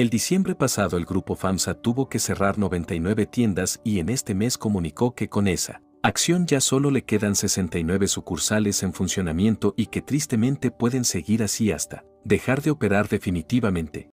El diciembre pasado el grupo FAMSA tuvo que cerrar 99 tiendas y en este mes comunicó que con esa acción ya solo le quedan 69 sucursales en funcionamiento y que tristemente pueden seguir así hasta dejar de operar definitivamente.